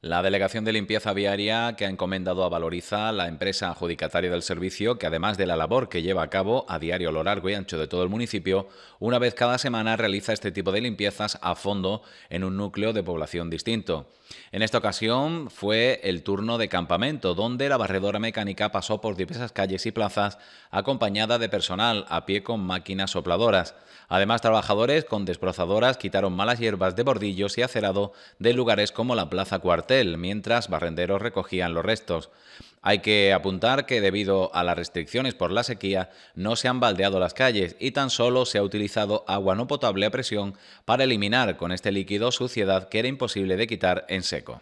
La Delegación de Limpieza Viaria, que ha encomendado a Valoriza, la empresa adjudicataria del servicio, que además de la labor que lleva a cabo a diario a lo largo y ancho de todo el municipio, una vez cada semana realiza este tipo de limpiezas a fondo en un núcleo de población distinto. En esta ocasión fue el turno de campamento, donde la barredora mecánica pasó por diversas calles y plazas acompañada de personal a pie con máquinas sopladoras. Además, trabajadores con desbrozadoras quitaron malas hierbas de bordillos y acerado de lugares como la Plaza Cuarta mientras barrenderos recogían los restos. Hay que apuntar que debido a las restricciones por la sequía no se han baldeado las calles y tan solo se ha utilizado agua no potable a presión para eliminar con este líquido suciedad que era imposible de quitar en seco.